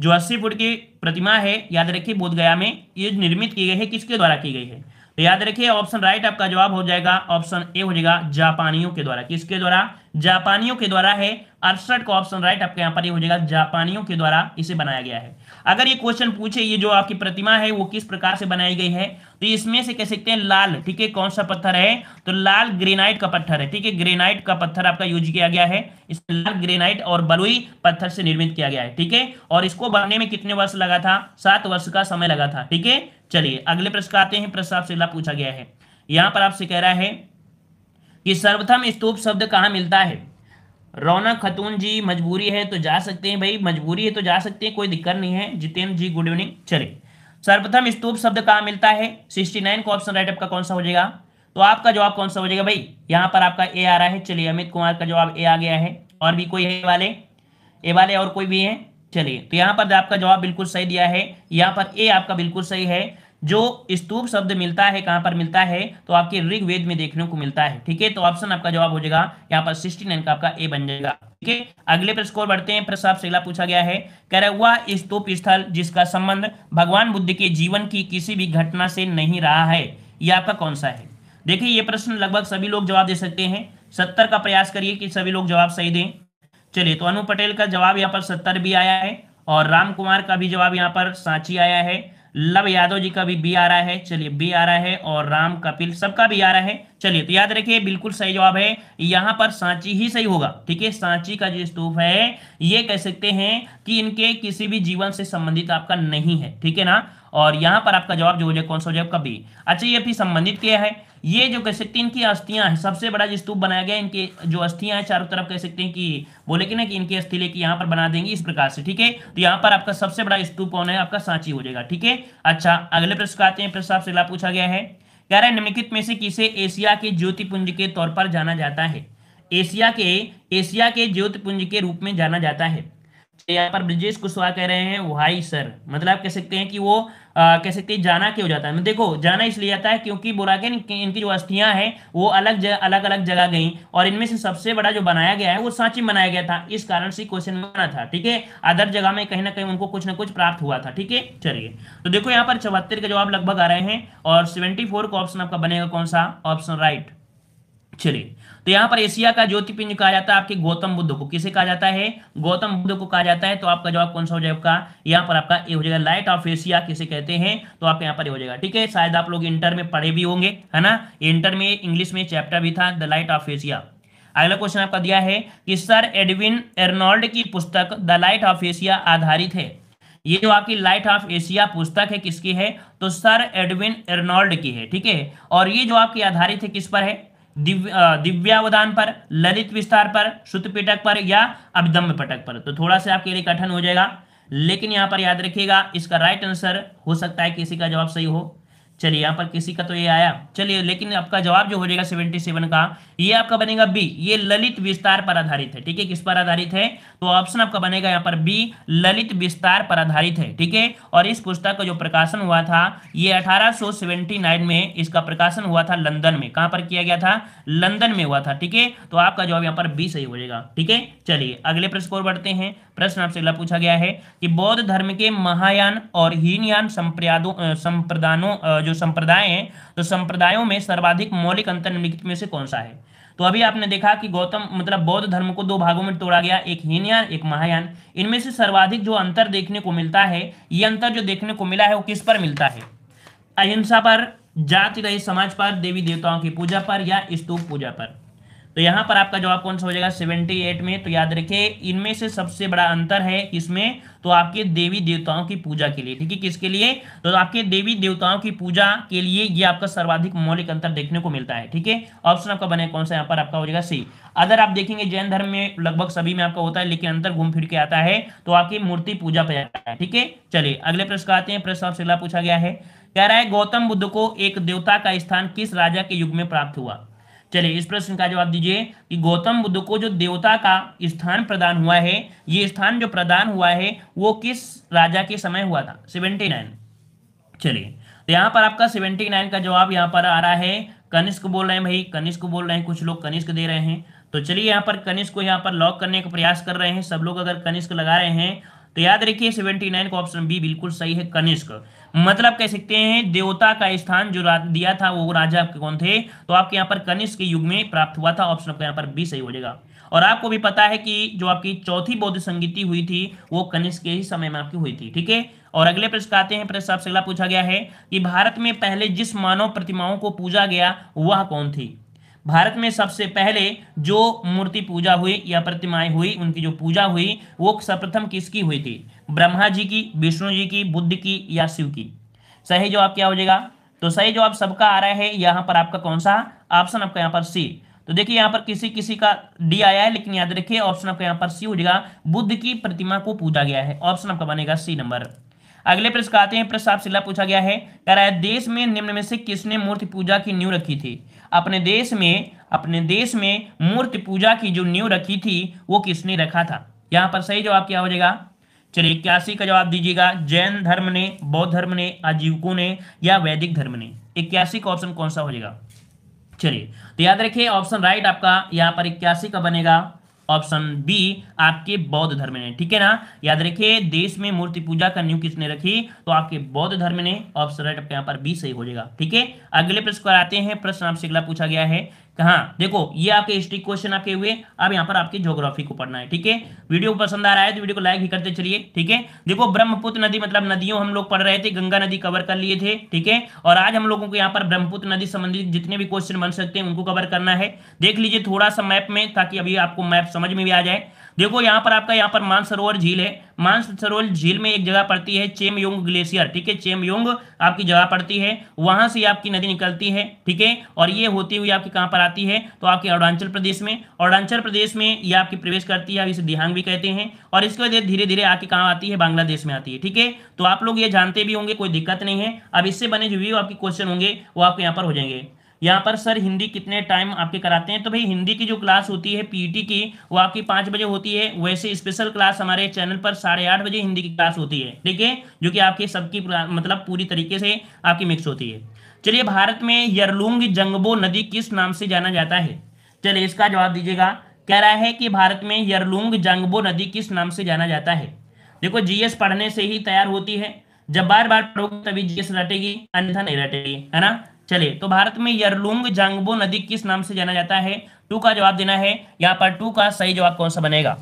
[SPEAKER 1] जो अस्सी फुट की प्रतिमा है याद रखिए बोधगया में ये निर्मित की गई है किसके द्वारा की गई है तो याद रखिए ऑप्शन राइट आपका जवाब हो जाएगा ऑप्शन ए हो जाएगा जापानियों के द्वारा किसके द्वारा जापानियों के द्वारा है अड़सठ का ऑप्शन राइट आपके यहाँ पर हो जाएगा जापानियों के द्वारा इसे बनाया गया है अगर ये क्वेश्चन पूछे ये जो आपकी प्रतिमा है वो किस प्रकार से बनाई गई है तो इसमें से कह सकते हैं लाल ठीक है कौन सा पत्थर है तो लाल ग्रेनाइट का पत्थर है ठीक है ग्रेनाइट का पत्थर आपका यूज किया गया है इसमें लाल ग्रेनाइट और बलुई पत्थर से निर्मित किया गया है ठीक है और इसको बनने में कितने वर्ष लगा था सात वर्ष का समय लगा था ठीक है चलिए अगले प्रश्न आते हैं प्रश्न आपसे पूछा गया है यहां पर आपसे कह रहा है कि सर्वथम स्तूप शब्द कहाँ मिलता है रौनक खतून जी मजबूरी है तो जा सकते हैं भाई मजबूरी है तो जा सकते हैं कोई दिक्कत नहीं है जितेंद्र जी गुड इवनिंग चले सर्वप्रथम स्तूप शब्द कहाँ मिलता है सिक्सटी नाइन का ऑप्शन राइट आपका कौन सा हो जाएगा तो आपका जवाब कौन सा हो जाएगा भाई यहाँ पर आपका ए आ रहा है चलिए अमित कुमार का जवाब ए आ गया है और भी कोई है वाले ए वाले और कोई भी है चलिए तो यहाँ पर आपका जवाब बिल्कुल सही दिया है यहाँ पर ए आपका बिल्कुल सही है जो स्तूप शब्द मिलता है कहां पर मिलता है तो आपके ऋग्वेद में देखने को मिलता है ठीक है तो ऑप्शन आपका जवाब हो जाएगा यहाँ पर सिक्सटी नाइन का आपका ए बन जाएगा ठीक है अगले प्रश्न स्कोर बढ़ते हैं प्रश्न आपसे अगला पूछा गया है कह रहा हुआ स्तूप स्थल जिसका संबंध भगवान बुद्ध के जीवन की किसी भी घटना से नहीं रहा है यह आपका कौन सा है देखिए ये प्रश्न लगभग सभी लोग जवाब दे सकते हैं सत्तर का प्रयास करिए कि सभी लोग जवाब सही दें चलिए तो अनु पटेल का जवाब यहाँ पर सत्तर भी आया है और राम कुमार का भी जवाब यहाँ पर सांची आया है लव यादव जी का भी बी आ रहा है चलिए बी आ रहा है और राम कपिल सबका भी आ रहा है चलिए तो याद रखिए बिल्कुल सही जवाब है यहां पर सांची ही सही होगा ठीक है सांची का जो स्तूप है ये कह सकते हैं कि इनके किसी भी जीवन से संबंधित आपका नहीं है ठीक है ना और यहां पर आपका जवाब जो हो जाए कौन सा हो जाए आपका बी अच्छा ये भी संबंधित क्या है ये जो कह सकते हैं इनकी अस्थियां हैं सबसे बड़ा जो स्तूप बनाया गया इनके जो अस्थियां हैं चारों तरफ कह सकते हैं कि बोले कि ना कि इनकी अस्थि लेके यहां पर बना देंगे इस प्रकार से ठीक है तो यहाँ पर आपका सबसे बड़ा स्तूप कौन है आपका सांची हो जाएगा ठीक है अच्छा अगले प्रश्न आते हैं प्रश्न आपसे पूछा गया है कह रहा है निम्नलिखित में से किसे एशिया के ज्योतिपुंज के तौर पर जाना जाता है एशिया के एशिया के ज्योतिपुंज के रूप में जाना जाता है यहाँ पर ब्रजेश कुशवाहा कह रहे हैं वाई सर मतलब आप कह सकते हैं कि वो आ, कह सकते हैं जाना क्यों जाता है मतलब देखो जाना इसलिए जाता है क्योंकि बोला के इनकी जो अस्थियां हैं वो अलग जग, अलग अलग जगह गई और इनमें से सबसे बड़ा जो बनाया गया है वो सांची बनाया गया था इस कारण से क्वेश्चन में बना था ठीक है अदर जगह में कहीं ना कहीं उनको कुछ ना कुछ प्राप्त हुआ था ठीक है चलिए तो देखो यहाँ पर चौहत्तर के जवाब लगभग आ रहे हैं और सेवेंटी का ऑप्शन आपका बनेगा कौन सा ऑप्शन राइट चलिए तो यहाँ पर एशिया का ज्योतिपिंज कहा जाता है आपके गौतम बुद्ध को किसे कहा जाता है गौतम बुद्ध को कहा जाता है तो आपका जवाब कौन सा हो जाएगा आपका यहाँ पर आपका ये हो जाएगा लाइट ऑफ एशिया किसे कहते हैं तो आपका यहाँ पर हो जाएगा ठीक है शायद आप लोग इंटर में पढ़े भी होंगे है ना इंटर में इंग्लिश में चैप्टर भी था द लाइट ऑफ एशिया अगला क्वेश्चन आपका दिया है कि सर एडविन एर्नोल्ड की पुस्तक द लाइट ऑफ एशिया आधारित है ये जो आपकी लाइट ऑफ एशिया पुस्तक है किसकी है तो सर एडविन एर्नोल्ड की है ठीक है और ये जो आपकी आधारित है किस पर है दिव्य दिव्यावधान पर ललित विस्तार पर श्रुत पिटक पर या अभिदम्ब पटक पर तो थोड़ा सा आपके लिए कठिन हो जाएगा लेकिन यहां पर याद रखिएगा इसका राइट आंसर हो सकता है किसी का जवाब सही हो चलिए यहाँ पर किसी का तो ये आया चलिए लेकिन आपका जवाब जो हो जाएगा सेवेंटी सेवन का ये आपका बनेगा बी ये ललित विस्तार पर आधारित है ठीक है किस पर आधारित है तो ऑप्शन आपका बनेगा यहाँ पर बी ललित विस्तार पर आधारित है ठीक है और इस पुस्तक का जो प्रकाशन हुआ था ये 1879 में इसका प्रकाशन हुआ था लंदन में कहां पर किया गया था लंदन में हुआ था ठीक है तो आपका जवाब यहाँ पर बी सही हो जाएगा ठीक है चलिए अगले प्रश्न को बढ़ते हैं प्रश्न आपसे अगला पूछा गया है कि बौद्ध धर्म के महायान और हीनयान संप्रदायों संप्रदानों जो संप्रदाय हैं तो संप्रदायों में सर्वाधिक मौलिक अंतर निम्नलिखित में से कौन सा है तो अभी आपने देखा कि गौतम मतलब बौद्ध धर्म को दो भागों में तोड़ा गया एक हीनयान एक महायान इनमें से सर्वाधिक जो अंतर देखने को मिलता है ये अंतर जो देखने को मिला है वो किस पर मिलता है अहिंसा पर जाति रही समाज पर देवी देवताओं की पूजा पर या स्तूप पूजा पर तो यहाँ पर आपका जवाब कौन सा हो जाएगा सेवेंटी एट में तो याद रखिए इनमें से सबसे बड़ा अंतर है किसमें तो आपके देवी देवताओं की पूजा के लिए ठीक है किसके लिए तो आपके देवी देवताओं की पूजा के लिए ये आपका सर्वाधिक मौलिक अंतर देखने को मिलता है ठीक है ऑप्शन आपका बने कौन सा यहाँ पर आपका हो जाएगा सी अगर आप देखेंगे जैन धर्म में लगभग सभी में आपका होता है लेकिन अंतर घूम फिर के आता है तो आपकी मूर्ति पूजा पे जाता है ठीक है चलिए अगले प्रश्न का आते हैं प्रश्न आपसे पूछा गया है कह रहा है गौतम बुद्ध को एक देवता का स्थान किस राजा के युग में प्राप्त हुआ चलिए इस प्रश्न का जवाब दीजिए कि गौतम बुद्ध को जो देवता का स्थान प्रदान हुआ है ये स्थान जो प्रदान हुआ है वो किस राजा के समय हुआ था सेवेंटी नाइन चलिए तो यहाँ पर आपका सेवेंटी नाइन का जवाब यहाँ पर आ रहा है कनिष्क बोल रहे हैं भाई कनिष्क बोल रहे हैं कुछ लोग कनिष्क दे रहे हैं तो चलिए यहाँ पर कनिष्क को यहाँ पर लॉक करने का प्रयास कर रहे हैं सब लोग अगर कनिष्क लगा रहे हैं तो याद रखिए सेवेंटी नाइन का ऑप्शन बी बिल्कुल सही है कनिष्क मतलब कह सकते हैं देवता का स्थान जो दिया था वो राजा कौन थे तो आपके यहाँ पर कनिष्क के युग में प्राप्त हुआ था ऑप्शन आपका यहाँ पर बी सही हो जाएगा और आपको भी पता है कि जो आपकी चौथी बौद्ध संगीति हुई थी वो कनिष्क के ही समय में आपकी हुई थी ठीक है और अगले प्रश्न आते हैं प्रश्न आपसे अगला पूछा गया है कि भारत में पहले जिस मानव प्रतिमाओं को पूजा गया वह कौन थी भारत में सबसे पहले जो मूर्ति पूजा हुई या प्रतिमाएं हुई उनकी जो पूजा हुई वो सर्वप्रथम किसकी हुई थी ब्रह्मा जी की विष्णु जी की बुद्ध की या शिव की सही जवाब क्या हो जाएगा तो सही जवाब सबका आ रहा है यहाँ पर आपका कौन सा ऑप्शन आपका यहाँ पर सी तो देखिए यहाँ पर किसी किसी का डी आया है लेकिन याद रखिए ऑप्शन आपका यहाँ पर सी हो जाएगा बुद्ध की प्रतिमा को पूजा गया है ऑप्शन आपका बनेगा सी नंबर अगले प्रश्न का आते हैं प्रश्न आपसे पूछा गया है कह रहा है देश में निम्न में से किसने मूर्ति पूजा की न्यू रखी थी अपने देश में अपने देश में मूर्ति पूजा की जो नींव रखी थी वो किसने रखा था यहाँ पर सही जवाब क्या हो जाएगा चलिए इक्यासी का जवाब दीजिएगा जैन धर्म ने बौद्ध धर्म ने आजीवकों ने या वैदिक धर्म ने इक्यासी का ऑप्शन कौन सा हो जाएगा चलिए तो याद रखिए ऑप्शन राइट आपका यहाँ पर इक्यासी का बनेगा ऑप्शन बी आपके बौद्ध धर्म ने ठीक है ना याद रखिए देश में मूर्ति पूजा का न्यू किसने रखी तो आपके बौद्ध धर्म ने ऑप्शन राइट आपके यहाँ पर बी सही हो जाएगा ठीक है अगले प्रश्न पर आते हैं प्रश्न आपसे अगला पूछा गया है तो हाँ देखो ये आपके हिस्ट्री क्वेश्चन आपके हुए अब यहाँ पर आपकी ज्योग्राफी को पढ़ना है ठीक है वीडियो पसंद आ रहा है तो वीडियो को लाइक ही करते चलिए ठीक है देखो ब्रह्मपुत्र नदी मतलब नदियों हम लोग पढ़ रहे थे गंगा नदी कवर कर लिए थे ठीक है और आज हम लोगों को यहाँ पर ब्रह्मपुत्र नदी संबंधित जितने भी क्वेश्चन बन सकते हैं उनको कवर करना है देख लीजिए थोड़ा सा मैप में ताकि अभी आपको मैप समझ में भी आ जाए देखो यहाँ पर आपका यहाँ पर मानसरोवर झील है मानसरोवर झील में एक जगह पड़ती है चेमयोंग ग्लेशियर ठीक है चेमयोंग आपकी जगह पड़ती है वहां से आपकी नदी निकलती है ठीक है और ये होती हुई आपकी कहाँ पर आती है तो आपके अरुणाचल प्रदेश में अरुणाचल प्रदेश में ये आपकी प्रवेश करती है आप इसे दिहांग भी कहते हैं और इसके बाद धीरे धीरे आके कहाँ आती है बांग्लादेश में आती है ठीक है तो आप लोग ये जानते भी होंगे कोई दिक्कत नहीं है अब इससे बने जो भी आपके क्वेश्चन होंगे वो आपके यहाँ पर हो जाएंगे यहाँ पर सर हिंदी कितने टाइम आपके कराते हैं तो भाई हिंदी की जो क्लास होती है पीटी e की वो आपकी पांच बजे होती है वैसे स्पेशल क्लास हमारे चैनल पर साढ़े आठ बजे हिंदी की क्लास होती है ठीक है जो कि आपके सबकी मतलब पूरी तरीके से आपकी मिक्स होती है चलिए भारत में यरलुंग जंगबो नदी किस नाम से जाना जाता है चलिए इसका जवाब दीजिएगा कह रहा है कि भारत में यरलुंग जंगबो नदी किस नाम से जाना जाता है देखो जीएस पढ़ने से ही तैयार होती है जब बार बार पढ़ोगे तभी जीएस रटेगी अन्यथा नहीं रटेगी है ना चलिए तो भारत में यरलुंग जांगबो नदी किस नाम से जाना जाता है टू का जवाब देना है यहाँ पर टू का सही जवाब कौन सा बनेगा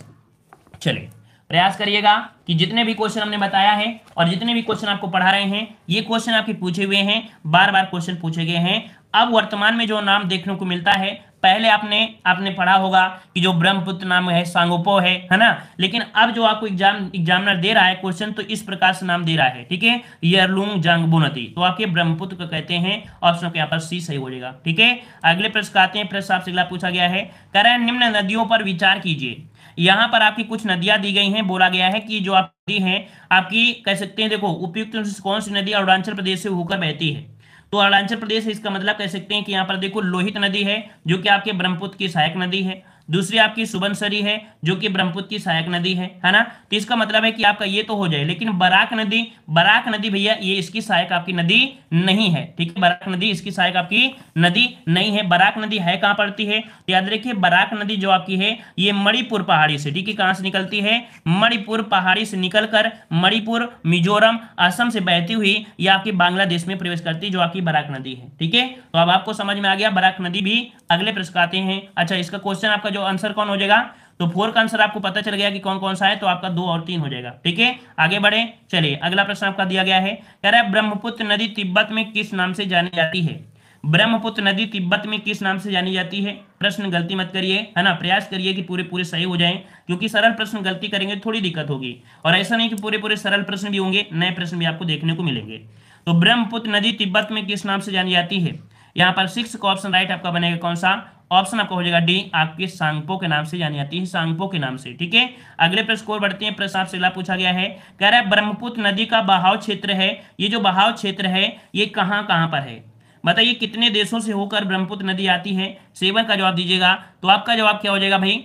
[SPEAKER 1] चलिए प्रयास करिएगा कि जितने भी क्वेश्चन हमने बताया है और जितने भी क्वेश्चन आपको पढ़ा रहे हैं ये क्वेश्चन आपके पूछे हुए हैं बार बार क्वेश्चन पूछे गए हैं अब वर्तमान में जो नाम देखने को मिलता है पहले आपने आपने पढ़ा होगा कि जो ब्रह्मपुत्र नाम है सांगोपो है है ना लेकिन अब जो आपको एग्जाम एग्जामिनर दे रहा है क्वेश्चन तो इस प्रकार से नाम दे रहा है ठीक है यरलुंग जांगबो तो आपके ब्रह्मपुत्र को कहते हैं ऑप्शन आपके यहाँ पर सी सही हो जाएगा ठीक है अगले प्रश्न आते हैं प्रश्न आपसे अगला पूछा गया है कह रहे हैं निम्न नदियों पर विचार कीजिए यहाँ पर आपकी कुछ नदियां दी गई हैं बोला गया है कि जो आप नदी है आपकी कह सकते हैं देखो उपयुक्त कौन सी नदी अरुणाचल प्रदेश से होकर बहती है तो अरुणाचल प्रदेश इसका मतलब कह सकते हैं कि यहाँ पर देखो लोहित नदी है जो कि आपके ब्रह्मपुत्र की सहायक नदी है दूसरी आपकी सुबनसरी है जो कि ब्रह्मपुत्र की सहायक नदी है है ना तो इसका मतलब है कि आपका ये तो हो जाए लेकिन बराक नदी बराक नदी भैया ये इसकी सहायक आपकी नदी नहीं है ठीक है बराक नदी इसकी सहायक आपकी नदी नहीं है बराक नदी है कहां पड़ती है तो याद रखिए बराक नदी जो आपकी है ये मणिपुर पहाड़ी से ठीक है कहाँ से निकलती है मणिपुर पहाड़ी से निकलकर मणिपुर मिजोरम असम से बहती हुई ये आपकी बांग्लादेश में प्रवेश करती है जो आपकी बराक नदी है ठीक है तो अब आपको समझ में आ गया बराक नदी भी अगले प्रश्न आते हैं अच्छा इसका क्वेश्चन आपका जो जो आंसर कौन हो जाएगा तो फोर का आंसर आपको पता चल गया कि कौन कौन सा है तो आपका दो और तीन हो जाएगा ठीक है आगे बढ़े चलिए अगला प्रश्न आपका दिया गया है कह रहा है ब्रह्मपुत्र नदी तिब्बत में किस नाम से जानी जाती है ब्रह्मपुत्र नदी तिब्बत में किस नाम से जानी जाती है प्रश्न गलती मत करिए है ना प्रयास करिए कि पूरे पूरे सही हो जाएं क्योंकि सरल प्रश्न गलती करेंगे तो थोड़ी दिक्कत होगी और ऐसा नहीं कि पूरे पूरे सरल प्रश्न भी होंगे नए प्रश्न भी आपको देखने को मिलेंगे तो ब्रह्मपुत्र नदी तिब्बत में किस नाम से जानी जाती है यहाँ पर सिक्स का ऑप्शन राइट आपका बनेगा कौन सा ऑप्शन आपका हो जाएगा डी आपके सांगपो के नाम से जानी जाती है सांगपो के नाम से ठीक है अगले प्रश्न को बढ़ते हैं प्रश्न आपसे पूछा गया है कह रहा है ब्रह्मपुत्र नदी का बहाव क्षेत्र है ये जो बहाव क्षेत्र है ये कहाँ कहाँ पर है बताइए कितने देशों से होकर ब्रह्मपुत्र नदी आती है सेवन का जवाब दीजिएगा तो आपका जवाब क्या हो जाएगा भाई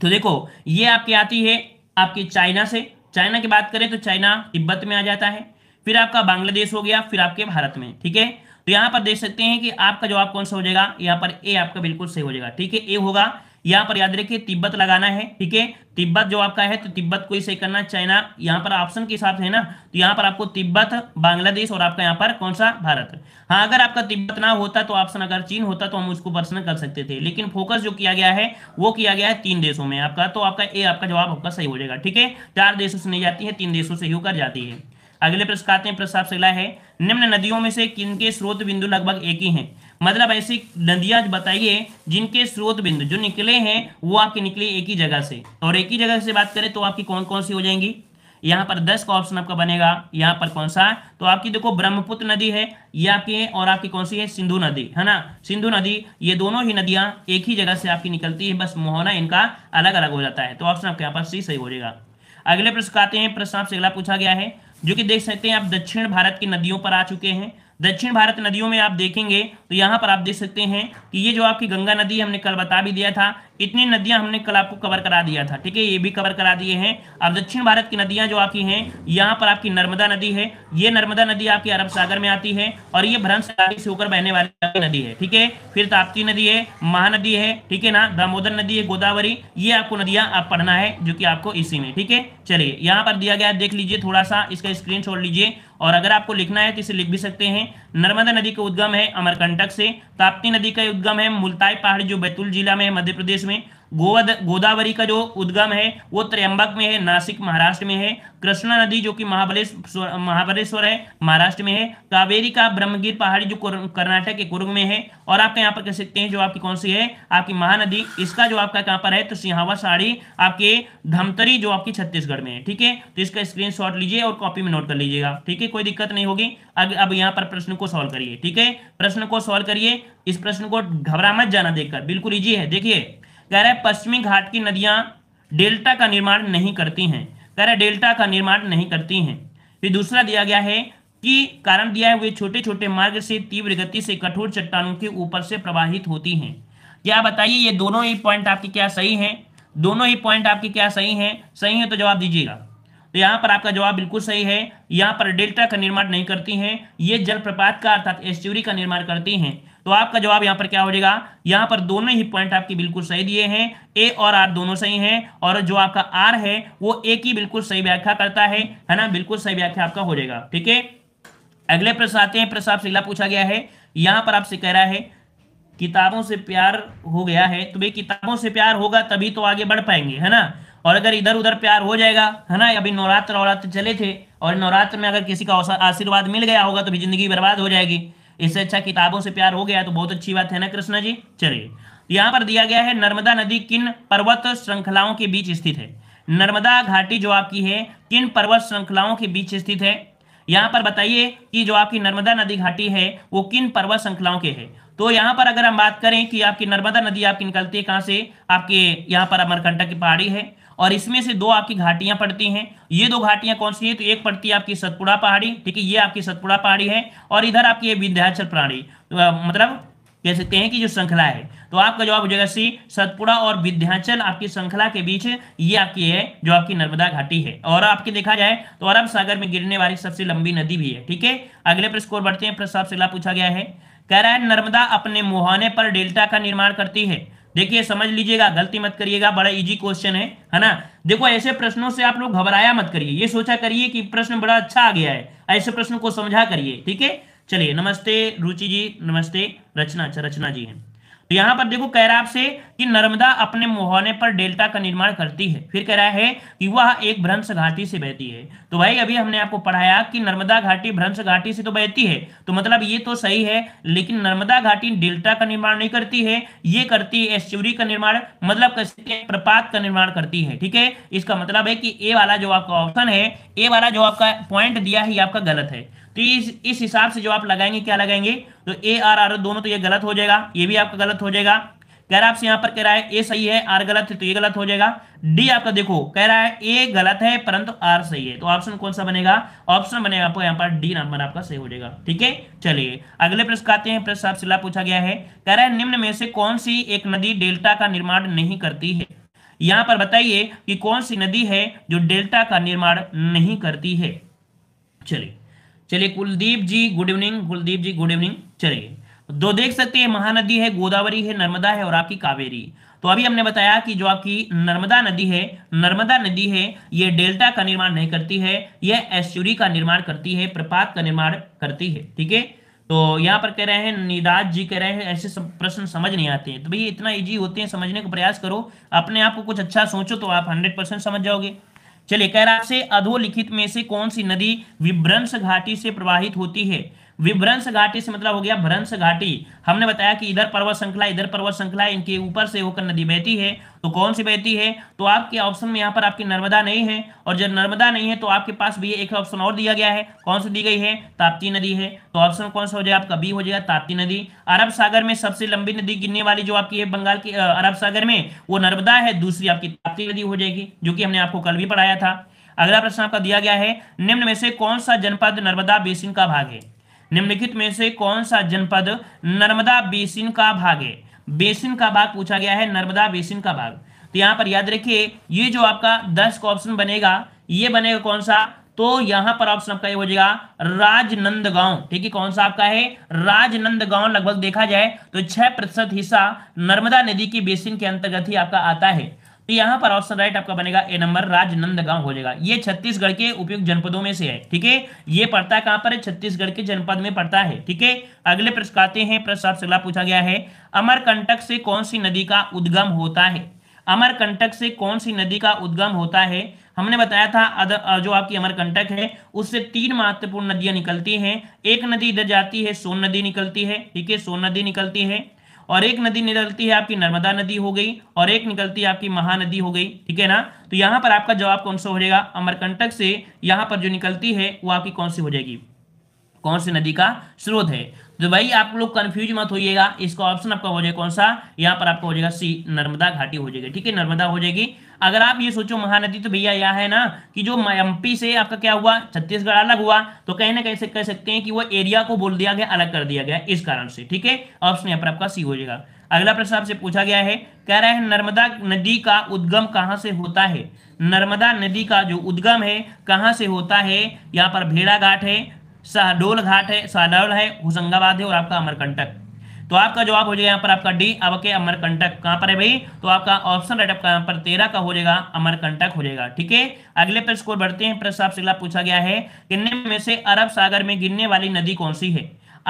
[SPEAKER 1] तो देखो ये आपकी आती है आपकी चाइना से चाइना की बात करें तो चाइना तिब्बत में आ जाता है फिर आपका बांग्लादेश हो गया फिर आपके भारत में ठीक है तो यहां पर देख सकते हैं कि आपका जवाब कौन सा हो जाएगा यहां पर ए आपका बिल्कुल सही हो जाएगा ठीक है ए होगा यहाँ पर याद रखिए तिब्बत लगाना है ठीक है तिब्बत जो आपका है तो तिब्बत को ही सही करना चाइना यहां पर ऑप्शन के हिसाब से है ना तो यहां पर आपको तिब्बत बांग्लादेश और आपका यहां पर कौन सा भारत हाँ अगर आपका तिब्बत ना होता तो ऑप्शन अगर चीन होता तो हम उसको प्रश्न कर सकते थे लेकिन फोकस जो किया गया है वो किया गया है तीन देशों में आपका तो आपका ए आपका जवाब आपका सही हो जाएगा ठीक है चार देशों से नहीं जाती है तीन देशों से ही होकर जाती है अगले प्रश्न आते हैं प्रश्न आपसे अगला है निम्न नदियों में से किनके स्रोत बिंदु लगभग एक ही हैं मतलब ऐसी नदियां बताइए जिनके स्रोत बिंदु जो निकले हैं वो आपके निकले एक ही जगह से और एक ही जगह से बात करें तो आपकी कौन कौन सी हो जाएंगी यहाँ पर दस का ऑप्शन आपका बनेगा यहाँ पर कौन सा तो आपकी देखो ब्रह्मपुत्र नदी है ये आपकी है और आपकी कौन सी है सिंधु नदी है ना सिंधु नदी ये दोनों ही नदियां एक ही जगह से आपकी निकलती है बस मोहना इनका अलग अलग हो जाता है तो ऑप्शन आपके यहाँ पर सी सही हो जाएगा अगले प्रश्न आते हैं प्रश्न आपसे अगला पूछा गया है जो कि देख सकते हैं आप दक्षिण भारत की नदियों पर आ चुके हैं दक्षिण भारत नदियों में आप देखेंगे तो यहाँ पर आप देख सकते हैं कि ये जो आपकी गंगा नदी हमने कल बता भी दिया था इतनी नदियां हमने कल आपको कवर करा दिया था ठीक है ये भी कवर करा दिए हैं अब दक्षिण भारत की नदियां जो आपकी हैं यहाँ पर आपकी नर्मदा नदी है ये नर्मदा नदी आपकी अरब सागर में आती है और ये भ्रम सागरी से होकर बहने वाली नदी है ठीक है फिर ताप्ती नदी है महानदी है ठीक है ना दामोदर नदी है गोदावरी ये आपको नदियां आप पढ़ना है जो कि आपको इसी में ठीक है चलिए यहाँ पर दिया गया देख लीजिए थोड़ा सा इसका स्क्रीन लीजिए और अगर आपको लिखना है तो इसे लिख भी सकते हैं नर्मदा नदी का उद्गम है अमरकंटक से ताप्ती नदी का उद्गम है मुल्ताई पहाड़ जो बैतूल जिला में मध्य प्रदेश में गोवद गोदावरी का जो उद्गम है वो त्र्यंबक में है नासिक महाराष्ट्र में है कृष्णा नदी जो कि महाबलेश्वर महाबलेश्वर है महाराष्ट्र में है कावेरी का ब्रह्मगिर पहाड़ी जो कर्नाटक के कुर्ग में है और आप यहाँ पर कह सकते हैं जो आपकी कौन सी है आपकी महानदी इसका जो आपका कहाँ पर है तो सिंहावा साड़ी आपके धमतरी जो आपकी छत्तीसगढ़ में है ठीक है तो इसका स्क्रीन लीजिए और कॉपी में नोट कर लीजिएगा ठीक है कोई दिक्कत नहीं होगी अब अब यहाँ पर प्रश्न को सॉल्व करिए ठीक है प्रश्न को सॉल्व करिए इस प्रश्न को घबरा मत जाना देखकर बिल्कुल ईजी है देखिए कह रहे हैं पश्चिमी घाट की नदियां डेल्टा का निर्माण नहीं करती हैं कह रहे डेल्टा का निर्माण नहीं करती हैं फिर दूसरा दिया गया है कि कारण दिया है वे छोटे छोटे मार्ग से तीव्र गति से कठोर चट्टानों के ऊपर से प्रवाहित होती हैं क्या बताइए ये दोनों ही पॉइंट आपके क्या सही हैं दोनों ही पॉइंट आपके क्या सही हैं सही है तो जवाब दीजिएगा तो यहाँ पर आपका जवाब बिल्कुल सही है यहाँ पर डेल्टा का निर्माण नहीं करती हैं ये जलप्रपात का अर्थात एस्ट्यूरी का निर्माण करती हैं तो आपका जवाब यहां पर क्या हो जाएगा यहां पर दोनों ही पॉइंट आपके बिल्कुल सही दिए हैं ए और आर दोनों सही हैं और जो आपका आर है वो ए की बिल्कुल सही व्याख्या करता है है ना बिल्कुल सही व्याख्या आपका हो जाएगा ठीक है अगले प्रश्न आते हैं प्रश्न आपसे पूछा गया है यहां पर आपसे कह रहा है किताबों से प्यार हो गया है तो भाई किताबों से प्यार होगा तभी तो आगे बढ़ पाएंगे है ना और अगर इधर उधर प्यार हो जाएगा है ना अभी नवरात्र नवरात्र चले थे और नवरात्र में अगर किसी का आशीर्वाद मिल गया होगा तो भी जिंदगी बर्बाद हो जाएगी इससे अच्छा किताबों से प्यार हो गया तो बहुत अच्छी बात है ना कृष्णा जी चलिए यहाँ पर दिया गया है नर्मदा नदी किन पर्वत श्रृंखलाओं के बीच स्थित है नर्मदा घाटी जो आपकी है किन पर्वत श्रृंखलाओं के बीच स्थित है यहाँ पर बताइए कि जो आपकी नर्मदा नदी घाटी है वो किन पर्वत श्रृंखलाओं के है तो यहाँ पर अगर हम बात करें कि आपकी नर्मदा नदी आपकी निकलती है कहाँ से आपके यहाँ पर अमरकंटक की पहाड़ी है और इसमें से दो आपकी घाटियां पड़ती हैं ये दो घाटियां कौन सी है तो एक पड़ती है आपकी सतपुड़ा पहाड़ी ठीक है ये आपकी सतपुड़ा पहाड़ी है और इधर आपकी ये विंध्याचल प्राणी तो मतलब कह सकते हैं कि जो श्रृंखला है तो आपका जवाब हो जाएगा सी सतपुड़ा और विध्याचल आपकी श्रृंखला के बीच ये आपकी है जो आपकी नर्मदा घाटी है और आपकी देखा जाए तो अरब सागर में गिरने वाली सबसे लंबी नदी भी है ठीक है अगले प्रश्न स्कोर बढ़ते हैं प्रश्न आपसे पूछा गया है कह रहा है नर्मदा अपने मुहाने पर डेल्टा का निर्माण करती है देखिए समझ लीजिएगा गलती मत करिएगा बड़ा इजी क्वेश्चन है है ना देखो ऐसे प्रश्नों से आप लोग घबराया मत करिए ये सोचा करिए कि प्रश्न बड़ा अच्छा आ गया है ऐसे प्रश्न को समझा करिए ठीक है चलिए नमस्ते रुचि जी नमस्ते रचना अच्छा रचना जी है तो यहां पर देखो कह रहा है आपसे कि नर्मदा अपने मुहाने पर डेल्टा का निर्माण करती है फिर कह रहा है कि वह एक भ्रंश घाटी से बहती है तो भाई अभी हमने आपको पढ़ाया कि नर्मदा घाटी भ्रंश घाटी से तो बहती है तो मतलब ये तो सही है लेकिन नर्मदा घाटी डेल्टा का निर्माण नहीं करती है ये करती है एश्चुरी का निर्माण मतलब प्रपात का निर्माण करती है ठीक है इसका मतलब है कि ए वाला जो आपका ऑप्शन है ए वाला जो आपका पॉइंट दिया है ये आपका गलत है तो इस इस हिसाब से जो आप लगाएंगे क्या लगाएंगे तो ए आर आर दोनों तो ये गलत हो जाएगा ये भी आपका गलत हो जाएगा कह रहा आपसे यहां पर कह रहा है ए सही है आर गलत है तो ये गलत हो जाएगा डी आपका देखो कह रहा है ए गलत है परंतु आर सही है तो ऑप्शन कौन सा बनेगा ऑप्शन बनेगा आपको यहां पर डी नंबर आपका सही हो जाएगा ठीक है चलिए अगले प्रश्न आते हैं प्रश्न आपसे पूछा गया है कह रहा है निम्न में से कौन सी एक नदी डेल्टा का निर्माण नहीं करती है यहां पर बताइए कि कौन सी नदी है जो डेल्टा का निर्माण नहीं करती है चलिए चलिए Kuldeep ji good evening Kuldeep ji good evening चलिए दो देख सकते हैं महानदी है गोदावरी है नर्मदा है और आपकी कावेरी तो अभी हमने बताया कि जो आपकी नर्मदा नदी है नर्मदा नदी है ये डेल्टा का निर्माण नहीं करती है यह ऐश्वरी का निर्माण करती है प्रपात का निर्माण करती है ठीक है तो यहाँ पर कह रहे हैं निराज जी कह रहे हैं ऐसे प्रश्न समझ नहीं आते हैं तो भैया इतना इजी होते हैं समझने का प्रयास करो अपने आप को कुछ अच्छा सोचो तो आप हंड्रेड परसेंट समझ जाओगे चलिए कह रहा आपसे अधोलिखित में से कौन सी नदी विभ्रंश घाटी से प्रवाहित होती है विभ्रंश घाटी से मतलब हो गया भ्रंश घाटी हमने बताया कि इधर पर्वत श्रृंखला इधर पर्वत श्रृंखला इनके ऊपर से होकर नदी बहती है तो कौन सी बहती है तो आपके ऑप्शन में यहाँ पर आपकी नर्मदा नहीं है और जब नर्मदा नहीं है तो आपके पास भी एक ऑप्शन और दिया गया है कौन सी दी गई है ताप्ती नदी है तो ऑप्शन कौन सा हो जाएगा आपका बी हो जाएगा ताप्ती नदी अरब सागर में सबसे लंबी नदी गिरने वाली जो आपकी है बंगाल की अरब सागर में वो नर्मदा है दूसरी आपकी ताप्ती नदी हो जाएगी जो कि हमने आपको कल भी पढ़ाया था अगला प्रश्न आपका दिया गया है निम्न में से कौन सा जनपद नर्मदा बेसिन का भाग है निम्नलिखित में से कौन सा जनपद नर्मदा बेसिन का भाग है बेसिन का भाग पूछा गया है नर्मदा बेसिन का भाग तो यहां पर याद रखिए ये जो आपका दस का ऑप्शन बनेगा ये बनेगा कौन सा तो यहां पर ऑप्शन आपका ये हो जाएगा राजनंदगांव ठीक है कौन सा आपका है राजनंदगांव लगभग देखा जाए तो छह प्रतिशत हिस्सा नर्मदा नदी की बेसिन के अंतर्गत ही आपका आता है तो यहाँ पर ऑप्शन राइट आपका बनेगा ए नंबर राजनंदगांव हो जाएगा ये छत्तीसगढ़ के उपयुक्त जनपदों में से है ठीक है ये पड़ता कहाँ पर है छत्तीसगढ़ के जनपद में पड़ता है ठीक है अगले प्रश्न आते हैं प्रश्न आपसे अगला पूछा गया है अमरकंटक से कौन सी नदी का उद्गम होता है अमरकंटक से कौन सी नदी का उद्गम होता है हमने बताया था जो आपकी अमरकंटक है उससे तीन महत्वपूर्ण नदियां निकलती हैं एक नदी इधर जाती है सोन नदी निकलती है ठीक है सोन नदी निकलती है और एक नदी निकलती है आपकी नर्मदा नदी हो गई और एक निकलती है आपकी महानदी हो गई ठीक है ना तो यहाँ पर आपका जवाब कौन सा हो जाएगा अमरकंटक से यहाँ पर जो निकलती है वो आपकी कौन सी हो जाएगी कौन सी नदी का स्रोत है तो भाई आप लोग कंफ्यूज मत होइएगा इसका ऑप्शन आपका हो जाएगा कौन सा यहाँ पर आपका हो जाएगा सी नर्मदा घाटी हो जाएगी ठीक है नर्मदा हो जाएगी अगर आप ये सोचो महानदी तो भैया यह है ना कि जो एमपी से आपका क्या हुआ छत्तीसगढ़ अलग हुआ तो कहीं ना कहीं से कह सकते हैं कि वो एरिया को बोल दिया गया अलग कर दिया गया इस कारण से ठीक है ऑप्शन यहाँ पर आपका सी हो जाएगा अगला प्रश्न आपसे पूछा गया है कह रहा है नर्मदा नदी का उद्गम कहाँ से होता है नर्मदा नदी का जो उद्गम है कहाँ से होता है यहाँ पर भेड़ा घाट है शाहडोल घाट है शाहडोल है होशंगाबाद है और आपका अमरकंटक तो आपका जवाब हो जाएगा यहाँ पर आपका डी के अमरकंटक कहाँ पर है भाई तो आपका ऑप्शन राइट आपका यहाँ पर तेरह का हो जाएगा अमरकंटक हो जाएगा ठीक है अगले प्रश्न को बढ़ते हैं प्रश्न आपसे अगला पूछा गया है किन्ने में से अरब सागर में गिरने वाली नदी कौन सी है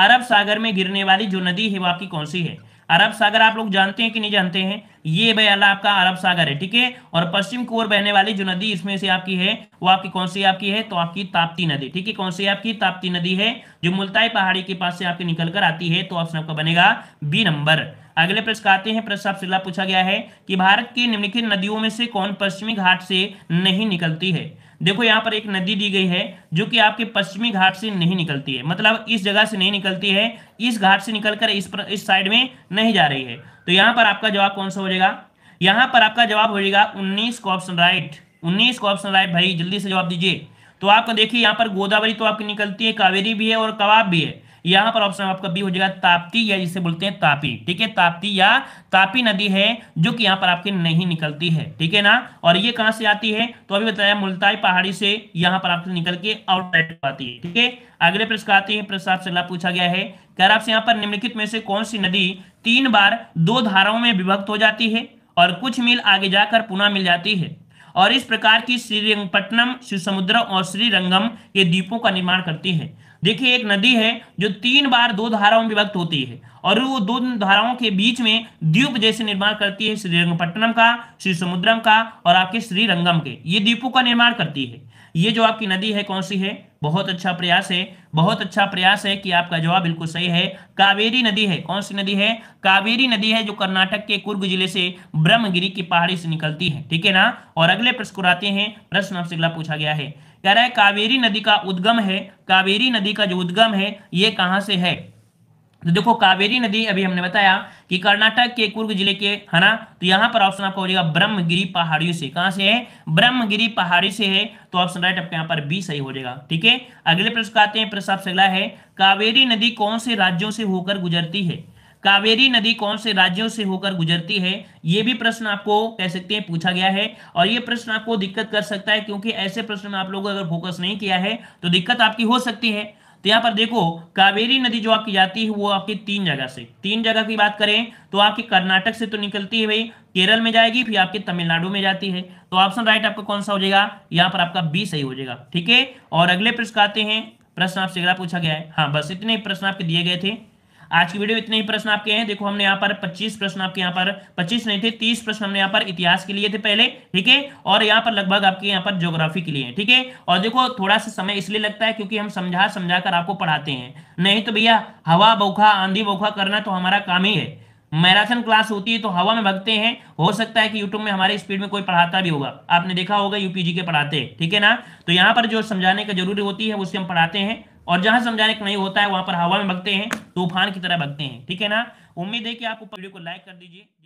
[SPEAKER 1] अरब सागर में गिरने वाली जो नदी है वो आपकी कौन सी है अरब सागर आप लोग जानते हैं कि नहीं जानते हैं ये बयाला आपका अरब सागर है ठीक है और पश्चिम की ओर बहने वाली जो नदी इसमें से आपकी है वो आपकी कौन सी आपकी है तो आपकी ताप्ती नदी ठीक है कौन सी आपकी ताप्ती नदी है जो मुल्ताई पहाड़ी के पास से आपकी निकल कर आती है तो ऑप्शन आपका बनेगा बी नंबर अगले प्रश्न आते हैं प्रश्न आपसे पूछा गया है कि भारत की निम्नलिखित नदियों में से कौन पश्चिमी घाट से नहीं निकलती है देखो यहाँ पर एक नदी दी गई है जो कि आपके पश्चिमी घाट से नहीं निकलती है मतलब इस जगह से नहीं निकलती है इस घाट से निकलकर इस पर इस साइड में नहीं जा रही है तो यहाँ पर आपका जवाब कौन सा हो जाएगा यहाँ पर आपका जवाब हो जाएगा उन्नीस का ऑप्शन राइट उन्नीस का ऑप्शन राइट भाई जल्दी से जवाब दीजिए तो आपको देखिए यहाँ पर गोदावरी तो आपकी निकलती है कावेरी भी है और कबाब भी है यहां पर ऑप्शन आपका बी हो जाएगा ताप्ती या जिसे बोलते हैं तापी ठीक है ताप्ती या तापी नदी है जो कि यहाँ पर आपके नहीं निकलती है ठीक है ना और ये कहां से आती है तो अभी बताया मुल्ताई पहाड़ी से यहाँ पर आपसे निकल के आउटसाइड आती है ठीक है अगले प्रश्न आते हैं प्रश्न आपसे अगला पूछा गया है कह आपसे यहाँ पर निम्नलिखित में से कौन सी नदी तीन बार दो धाराओं में विभक्त हो जाती है और कुछ मील आगे जाकर पुनः मिल जाती है और इस प्रकार की श्रीरंगपट्टनम समुद्र और श्रीरंगम ये द्वीपों का निर्माण करती है देखिए एक नदी है जो तीन बार दो धाराओं में विभक्त होती है और वो दो धाराओं के बीच में द्वीप जैसे निर्माण करती है श्रीरंगपट्टनम का श्री समुद्रम का और आपके श्रीरंगम के ये द्वीपों का निर्माण करती है ये जो आपकी नदी है कौन सी है बहुत अच्छा प्रयास है बहुत अच्छा प्रयास है कि आपका जवाब बिल्कुल सही है कावेरी नदी है कौन सी नदी है कावेरी नदी है जो कर्नाटक के कुर्ग जिले से ब्रह्मगिरी की पहाड़ी से निकलती है ठीक है ना और अगले प्रश्न को आते हैं प्रश्न आपसे अगला पूछा गया है कह रहा है कावेरी नदी का उद्गम है कावेरी नदी का जो उद्गम है ये कहां से है तो देखो कावेरी नदी अभी हमने बताया कि कर्नाटक के कुर्ग जिले के है ना तो यहाँ पर ऑप्शन आपका हो जाएगा ब्रह्मगिरी पहाड़ियों से कहां से है ब्रह्मगिरी पहाड़ी से है तो ऑप्शन राइट आपके यहाँ पर बी सही हो जाएगा ठीक है अगले प्रश्न आते हैं प्रश्न आपसे अगला है कावेरी नदी कौन से राज्यों से होकर गुजरती है कावेरी नदी कौन से राज्यों से होकर गुजरती है यह भी प्रश्न आपको कह सकते हैं पूछा गया है और यह प्रश्न आपको दिक्कत कर सकता है क्योंकि ऐसे प्रश्न में आप लोग अगर फोकस नहीं किया है तो दिक्कत आपकी हो सकती है तो यहां पर देखो कावेरी नदी जो आपकी जाती है वो आपकी तीन जगह से तीन जगह की बात करें तो आपकी कर्नाटक से तो निकलती है भाई केरल में जाएगी फिर आपके तमिलनाडु में जाती है तो ऑप्शन राइट आपका कौन सा हो जाएगा यहाँ पर आपका बी सही हो जाएगा ठीक है और अगले प्रश्न आते हैं प्रश्न आपसे पूछा गया है हाँ बस इतने प्रश्न आपके दिए गए थे आज की वीडियो इतने ही प्रश्न आपके हैं देखो हमने यहाँ पर 25 प्रश्न आपके यहाँ पर 25 नहीं थे 30 प्रश्न हमने यहाँ पर इतिहास के लिए थे पहले ठीक है और यहाँ पर लगभग आपके यहाँ पर ज्योग्राफी के लिए है ठीक है और देखो थोड़ा सा समय इसलिए लगता है क्योंकि हम समझा समझा कर आपको पढ़ाते हैं नहीं तो भैया हवा बोखा आंधी बोखा करना तो हमारा काम ही है मैराथन क्लास होती है तो हवा में भगते हैं हो सकता है कि यूट्यूब में हमारे स्पीड में कोई पढ़ाता भी होगा आपने देखा होगा यूपीजी के पढ़ाते ठीक है ना तो यहाँ पर जो समझाने का जरूरी होती है उससे हम पढ़ाते हैं और जहां समझाने नहीं होता है वहां पर हवा में भगते हैं तूफान की तरह भगते हैं ठीक है ना उम्मीद है कि आप वीडियो को लाइक कर दीजिए